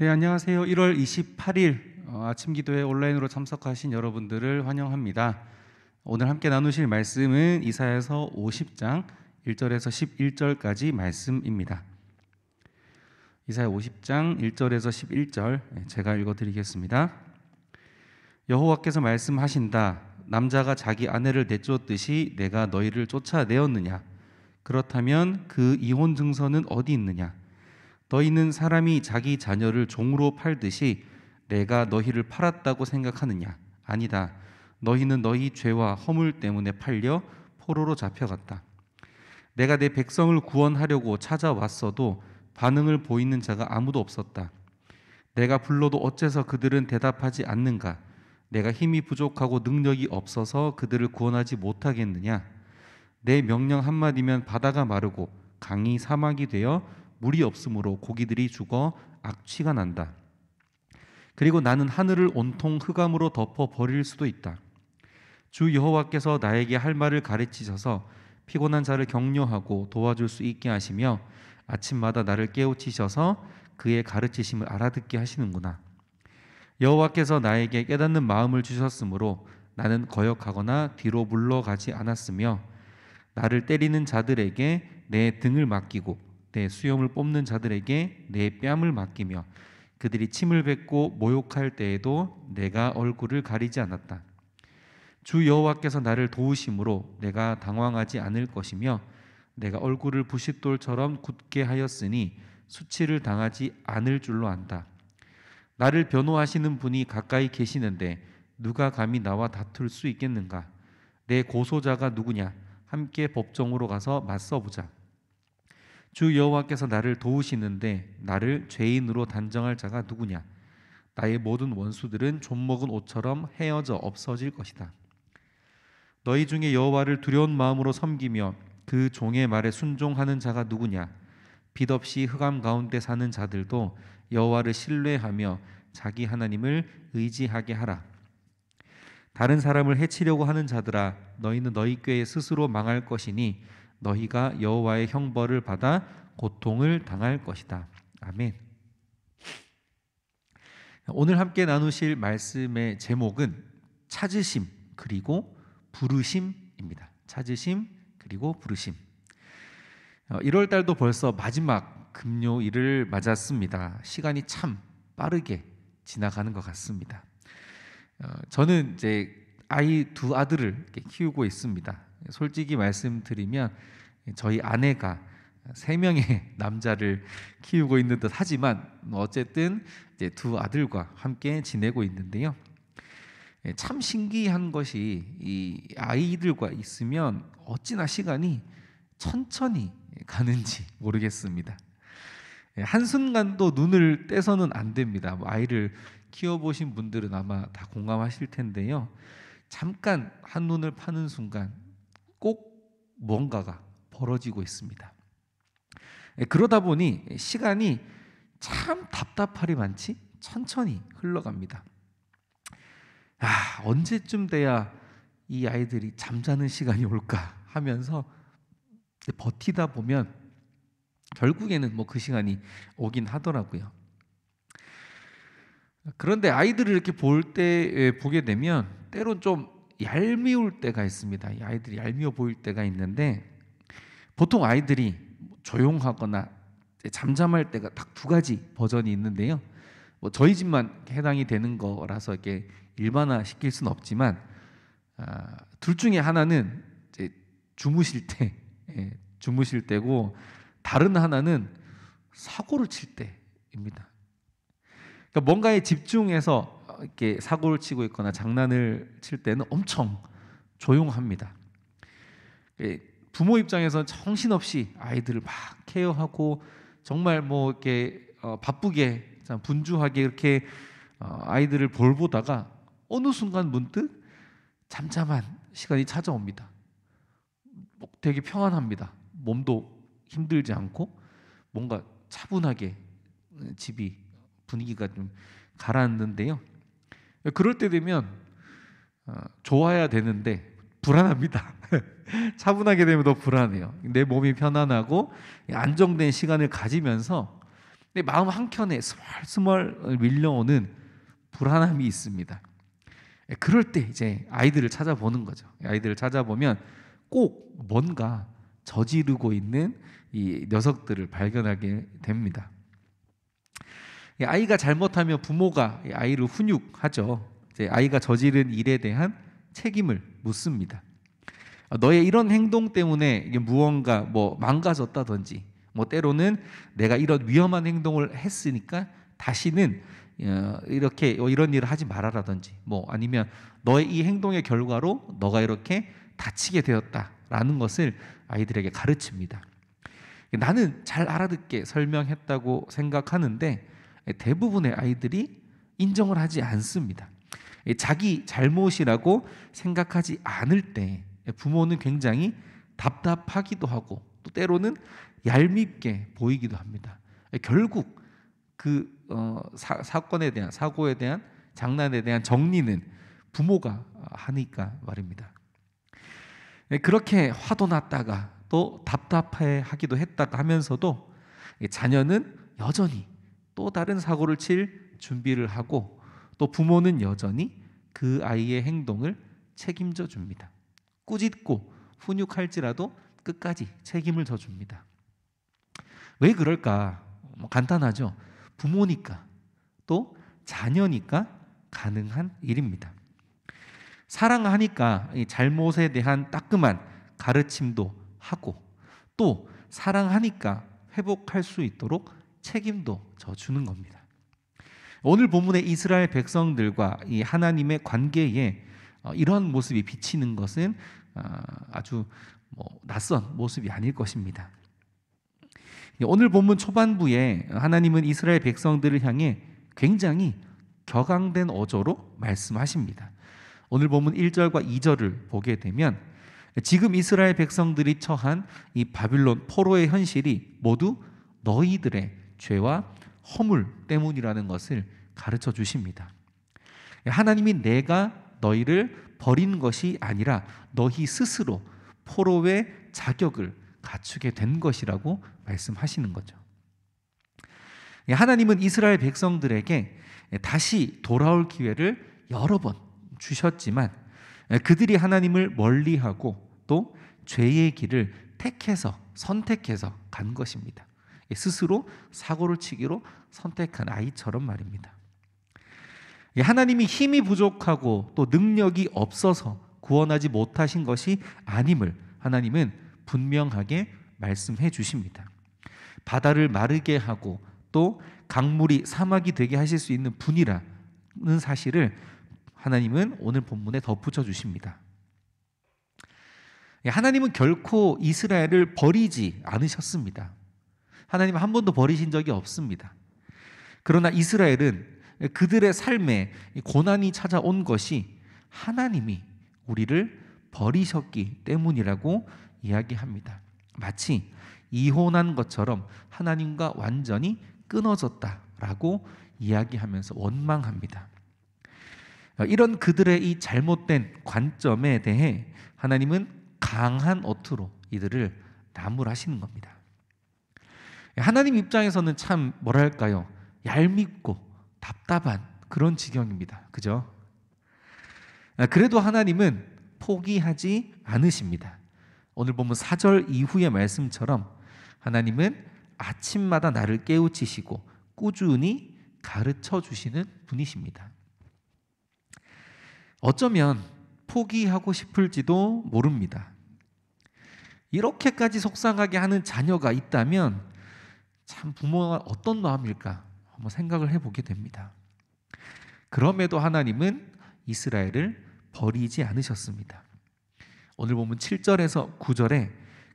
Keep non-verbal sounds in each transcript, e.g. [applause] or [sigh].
네, 안녕하세요. 1월 28일 어, 아침 기도에 온라인으로 참석하신 여러분들을 환영합니다. 오늘 함께 나누실 말씀은 이사에서 50장 1절에서 11절까지 말씀입니다. 이사야 50장 1절에서 11절 제가 읽어 드리겠습니다. 여호와께서 말씀하신다. 남자가 자기 아내를 내쫓듯이 내가 너희를 쫓아내었느냐? 그렇다면 그 이혼 증서는 어디 있느냐? 너희는 사람이 자기 자녀를 종으로 팔듯이 내가 너희를 팔았다고 생각하느냐? 아니다. 너희는 너희 죄와 허물 때문에 팔려 포로로 잡혀갔다. 내가 내 백성을 구원하려고 찾아왔어도 반응을 보이는 자가 아무도 없었다. 내가 불러도 어째서 그들은 대답하지 않는가? 내가 힘이 부족하고 능력이 없어서 그들을 구원하지 못하겠느냐? 내 명령 한마디면 바다가 마르고 강이 사막이 되어 물이 없으므로 고기들이 죽어 악취가 난다. 그리고 나는 하늘을 온통 흑암으로 덮어 버릴 수도 있다. 주 여호와께서 나에게 할 말을 가르치셔서 피곤한 자를 격려하고 도와줄 수 있게 하시며 아침마다 나를 깨우치셔서 그의 가르치심을 알아듣게 하시는구나. 여호와께서 나에게 깨닫는 마음을 주셨으므로 나는 거역하거나 뒤로 물러가지 않았으며 나를 때리는 자들에게 내 등을 맡기고 내 수염을 뽑는 자들에게 내 뺨을 맡기며 그들이 침을 뱉고 모욕할 때에도 내가 얼굴을 가리지 않았다. 주 여호와께서 나를 도우심으로 내가 당황하지 않을 것이며 내가 얼굴을 부싯돌처럼 굳게 하였으니 수치를 당하지 않을 줄로 안다. 나를 변호하시는 분이 가까이 계시는데 누가 감히 나와 다툴 수 있겠는가? 내 고소자가 누구냐? 함께 법정으로 가서 맞서보자. 주 여호와께서 나를 도우시는데 나를 죄인으로 단정할 자가 누구냐? 나의 모든 원수들은 좀먹은 옷처럼 헤어져 없어질 것이다. 너희 중에 여호와를 두려운 마음으로 섬기며 그 종의 말에 순종하는 자가 누구냐? 빛 없이 흑암 가운데 사는 자들도 여호와를 신뢰하며 자기 하나님을 의지하게 하라. 다른 사람을 해치려고 하는 자들아, 너희는 너희 꾀에 스스로 망할 것이니 너희가 여호와의 형벌을 받아 고통을 당할 것이다. 아멘. 오늘 함께 나누실 말씀의 제목은 찾으심 그리고 부르심입니다. 찾으심 그리고 부르심. 1월 어, 달도 벌써 마지막 금요일을 맞았습니다. 시간이 참 빠르게 지나가는 것 같습니다. 어, 저는 이제 아이 두 아들을 키우고 있습니다. 솔직히 말씀드리면 저희 아내가 세 명의 [laughs] 남자를 키우고 있는 듯 하지만 어쨌든 두 아들과 함께 지내고 있는데요. 예, 참 신기한 것이 이 아이들과 있으면 어찌나 시간이 천천히 가는지 모르겠습니다. 예, 한순간도 눈을 떼서는 안 됩니다. 뭐 아이를 키워보신 분들은 아마 다 공감하실 텐데요. 잠깐 한눈을 파는 순간 꼭 뭔가가 벌어지고 있습니다. 예, 그러다 보니 시간이 참 답답하리 많지 천천히 흘러갑니다. 아, 언제쯤 돼야 이 아이들이 잠자는 시간이 올까 하면서 버티다 보면 결국에는 뭐 그 시간이 오긴 하더라고요. 그런데 아이들을 이렇게 볼때 예, 보게 되면 때론 좀 얄미울 때가 있습니다. 아이들이 얄미워 보일 때가 있는데 보통 아이들이 조용하거나 잠잠할 때가 딱 두 가지 버전이 있는데요. 뭐 저희 집만 해당이 되는 거라서 이렇게 일반화 시킬 수 없지만 아, 둘 중에 하나는 이제 주무실 때 예, 주무실 때고 다른 하나는 사고를 칠 때입니다. 그러니까 뭔가에 집중해서 이렇게 사고를 치고 있거나 장난을 칠 때는 엄청 조용합니다. 예, 부모 입장에서 정신없이 아이들을 막 케어하고 정말 뭐 이렇게 어, 바쁘게 분주하게 이렇게 어, 아이들을 볼보다가 어느 순간 문득 잠잠한 시간이 찾아옵니다. 뭐 되게 평안합니다. 몸도 힘들지 않고 뭔가 차분하게 집이 분위기가 좀 가라앉는데요. 그럴 때 되면 어, 좋아야 되는데 불안합니다. [laughs] 차분하게 되면 더 불안해요. 내 몸이 편안하고 안정된 시간을 가지면서 내 마음 한켠에 스멀스멀 밀려오는 불안함이 있습니다. 예, 그럴 때 이제 아이들을 찾아보는 거죠. 아이들을 찾아보면 꼭 뭔가 저지르고 있는 이 녀석들을 발견하게 됩니다. 예, 아이가 잘못하면 부모가 예, 아이를 훈육하죠. 아이가 저지른 일에 대한 책임을 묻습니다. 어, 너의 이런 행동 때문에 무언가 뭐 망가졌다든지 뭐 때로는 내가 이런 위험한 행동을 했으니까 다시는 어, 이렇게 어, 이런 일을 하지 말아라든지 뭐 아니면 너의 이 행동의 결과로 너가 이렇게 다치게 되었다라는 것을 아이들에게 가르칩니다. 나는 잘 알아듣게 설명했다고 생각하는데 예, 대부분의 아이들이 인정을 하지 않습니다. 예, 자기 잘못이라고 생각하지 않을 때 예, 부모는 굉장히 답답하기도 하고 또 때로는 얄밉게 보이기도 합니다. 결국 그 어, 사, 건에 대한 사고에 대한 장난에 대한 정리는 부모가 하니까 말입니다. 그렇게 화도 났다가 또 답답해 하기도 했다가 하면서도 자녀는 여전히 또 다른 사고를 칠 준비를 하고 또 부모는 여전히 그 아이의 행동을 책임져 줍니다. 꾸짖고 훈육할지라도 끝까지 책임을 져 줍니다. 왜 그럴까? 뭐 간단하죠. 부모니까 또 자녀니까 가능한 일입니다. 사랑하니까 잘못에 대한 따끔한 가르침도 하고 또 사랑하니까 회복할 수 있도록 책임도 져주는 겁니다. 오늘 본문의 이스라엘 백성들과 이 하나님의 관계에 어, 이런 모습이 비치는 것은 아, 아주 뭐 낯선 모습이 아닐 것입니다. 예, 오늘 본문 초반부에 하나님은 이스라엘 백성들을 향해 굉장히 격앙된 어조로 말씀하십니다. 오늘 본문 1절과 2절을 보게 되면 지금 이스라엘 백성들이 처한 이 바빌론 포로의 현실이 모두 너희들의 죄와 허물 때문이라는 것을 가르쳐 주십니다. 하나님이 내가 너희를 버린 것이 아니라 너희 스스로 포로의 자격을 갖추게 된 것이라고 말씀하시는 거죠. 하나님은 이스라엘 백성들에게 다시 돌아올 기회를 여러 번 주셨지만 그들이 하나님을 멀리하고 또 죄의 길을 택해서 선택해서 간 것입니다. 예, 스스로 사고를 치기로 선택한 아이처럼 말입니다. 예, 하나님이 힘이 부족하고 또 능력이 없어서 구원하지 못하신 것이 아님을 하나님은 분명하게 말씀해 주십니다. 바다를 마르게 하고 또 강물이 사막이 되게 하실 수 있는 분이라는 사실을 하나님은 오늘 본문에 덧붙여 주십니다. 예, 하나님은 결코 이스라엘을 버리지 않으셨습니다. 하나님 한 번도 버리신 적이 없습니다. 그러나 이스라엘은 그들의 삶에 고난이 찾아온 것이 하나님이 우리를 버리셨기 때문이라고 이야기합니다. 마치 이혼한 것처럼 하나님과 완전히 끊어졌다라고 이야기하면서 원망합니다. 이런 그들의 이 잘못된 관점에 대해 하나님은 강한 어투로 이들을 나무라시는 겁니다. 하나님 입장에서는 참 뭐랄까요? 얄밉고 답답한 그런 지경입니다. 그죠? 아, 그래도 하나님은 포기하지 않으십니다. 오늘 보면 4절 이후의 말씀처럼 하나님은 아침마다 나를 깨우치시고 꾸준히 가르쳐 주시는 분이십니다. 어쩌면 포기하고 싶을지도 모릅니다. 이렇게까지 속상하게 하는 자녀가 있다면 참 부모가 어떤 마음일까 한번 생각을 해보게 됩니다. 그럼에도 하나님은 이스라엘을 버리지 않으셨습니다. 오늘 보면 7절에서 9절에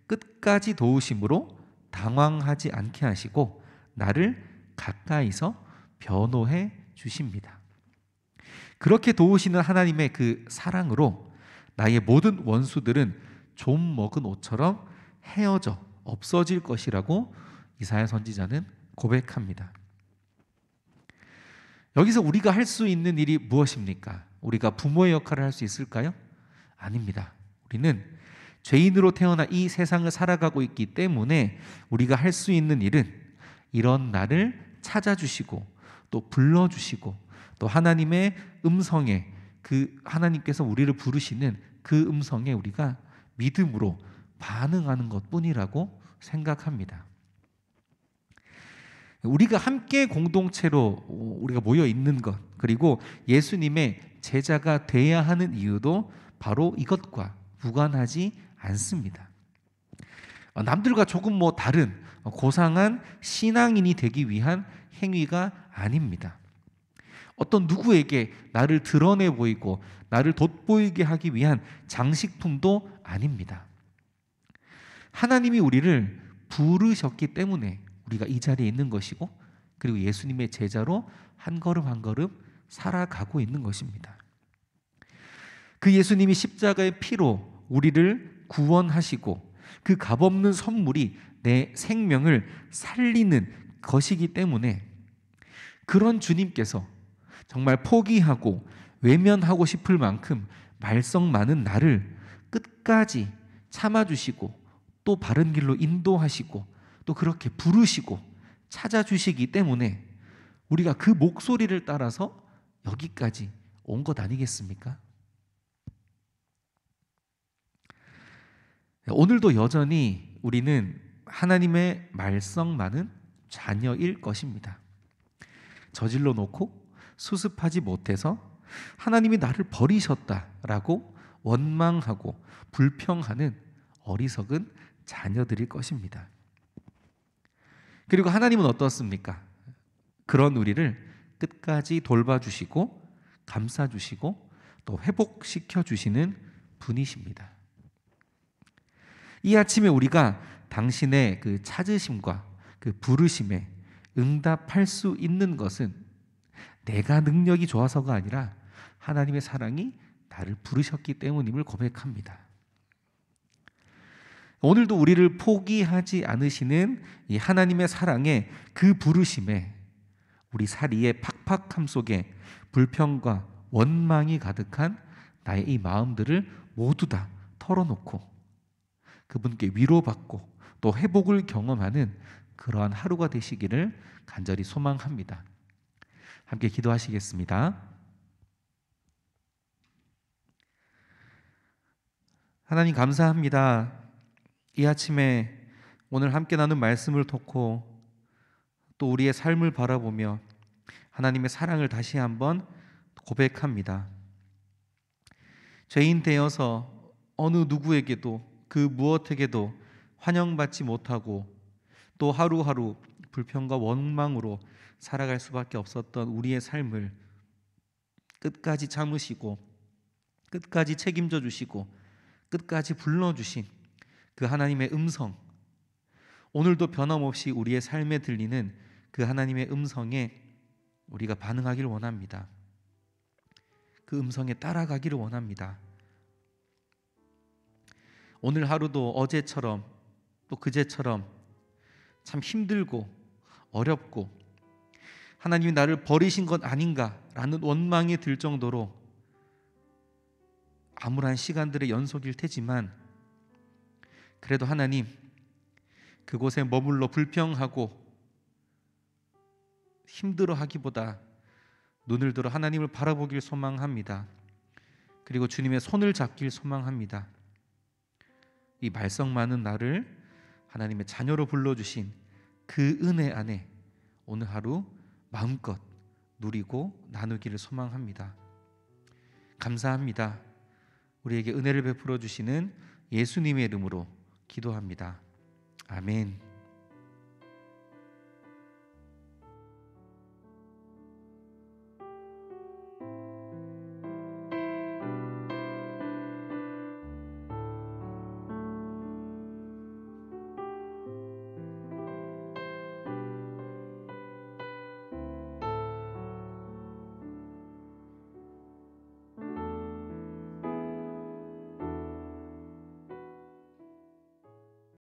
끝까지 도우심으로 당황하지 않게 하시고 나를 가까이서 변호해 주십니다. 그렇게 도우시는 하나님의 그 사랑으로 나의 모든 원수들은 좀 먹은 옷처럼 헤어져 없어질 것이라고 이사야 선지자는 고백합니다. 여기서 우리가 할 수 있는 일이 무엇입니까? 우리가 부모의 역할을 할 수 있을까요? 아닙니다. 우리는 죄인으로 태어나 이 세상을 살아가고 있기 때문에 우리가 할 수 있는 일은 이런 나를 찾아주시고 또 불러주시고 또 하나님의 음성에 그 하나님께서 우리를 부르시는 그 음성에 우리가 믿음으로 반응하는 것 뿐이라고 생각합니다. 우리가 함께 공동체로 우리가 모여 있는 것 그리고 예수님의 제자가 되어야 하는 이유도 바로 이것과 무관하지 않습니다. 어, 남들과 조금 뭐 다른 고상한 신앙인이 되기 위한 행위가 아닙니다. 어떤 누구에게 나를 드러내 보이고 나를 돋보이게 하기 위한 장식품도 아닙니다. 하나님이 우리를 부르셨기 때문에 우리가이 자리에 있는 것이고 그리고 예수님의 제자로 한 걸음 한 걸음 살아가고 있는 것입니다. 그 예수님이 십자가의 피로 우리를 구원하시고 그 값없는 선물이 내 생명을 살리는 것이기 때문에 그런 주님께서 정말 포기하고 외면하고 싶을 만큼 말썽 많은 나를 끝까지 참아주시고 또 바른 길로 인도하시고 또 그렇게 부르시고 찾아주시기 때문에 우리가 그 목소리를 따라서 여기까지 온 것 아니겠습니까? 오늘도 여전히 우리는 하나님의 말썽 많은 자녀일 것입니다. 저질러 놓고 수습하지 못해서 하나님이 나를 버리셨다라고 원망하고 불평하는 어리석은 자녀들일 것입니다. 그리고 하나님은 어떻습니까? 그런 우리를 끝까지 돌봐주시고 감싸주시고 또 회복시켜 주시는 분이십니다. 이 아침에 우리가 당신의 그 찾으심과 그 부르심에 응답할 수 있는 것은 내가 능력이 좋아서가 아니라 하나님의 사랑이 나를 부르셨기 때문임을 고백합니다. 오늘도 우리를 포기하지 않으시는 이 하나님의 사랑에 그 부르심에 우리 사리의 팍팍함 속에 불평과 원망이 가득한 나의 이 마음들을 모두 다 털어놓고 그분께 위로받고 또 회복을 경험하는 그러한 하루가 되시기를 간절히 소망합니다. 함께 기도하시겠습니다. 하나님 감사합니다. 이 아침에 오늘 함께 나눈 말씀을 듣고 또 우리의 삶을 바라보며 하나님의 사랑을 다시 한번 고백합니다. 죄인 되어서 어느 누구에게도 그 무엇에게도 환영받지 못하고 또 하루하루 불평과 원망으로 살아갈 수밖에 없었던 우리의 삶을 끝까지 참으시고 끝까지 책임져 주시고 끝까지 불러 주신 그 하나님의 음성, 오늘도 변함없이 우리의 삶에 들리는 그 하나님의 음성에 우리가 반응하기를 원합니다. 그 음성에 따라가기를 원합니다. 오늘 하루도 어제처럼 또 그제처럼 참 힘들고 어렵고 하나님이 나를 버리신 것 아닌가라는 원망이 들 정도로 암울한 시간들의 연속일 테지만 그래도 하나님 그곳에 머물러 불평하고 힘들어 하기보다 눈을 들어 하나님을 바라보길 소망합니다. 그리고 주님의 손을 잡길 소망합니다. 이 말썽 많은 나를 하나님의 자녀로 불러주신 그 은혜 안에 오늘 하루 마음껏 누리고 나누기를 소망합니다. 감사합니다. 우리에게 은혜를 베풀어 주시는 예수님의 이름으로 기도합니다. 아멘.